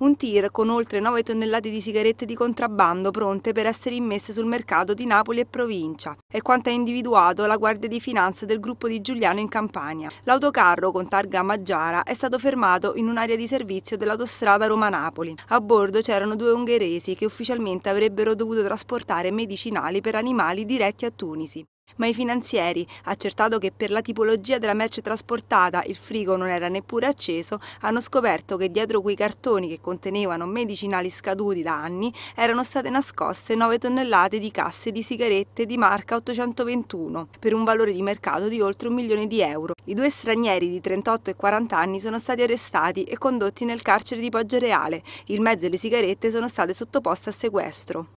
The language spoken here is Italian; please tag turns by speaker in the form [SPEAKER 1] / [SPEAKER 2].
[SPEAKER 1] un tir con oltre 9 tonnellate di sigarette di contrabbando pronte per essere immesse sul mercato di Napoli e provincia. È quanto ha individuato la Guardia di Finanza del gruppo di Giuliano in Campania. L'autocarro con targa Maggiara è stato fermato in un'area di servizio dell'autostrada Roma-Napoli. A bordo c'erano due ungheresi che ufficialmente avrebbero dovuto trasportare medicinali per animali diretti a Tunisi. Ma i finanzieri, accertato che per la tipologia della merce trasportata il frigo non era neppure acceso, hanno scoperto che dietro quei cartoni che contenevano medicinali scaduti da anni erano state nascoste 9 tonnellate di casse di sigarette di marca 821 per un valore di mercato di oltre un milione di euro. I due stranieri di 38 e 40 anni sono stati arrestati e condotti nel carcere di Poggio Reale. Il mezzo e le sigarette sono state sottoposte a sequestro.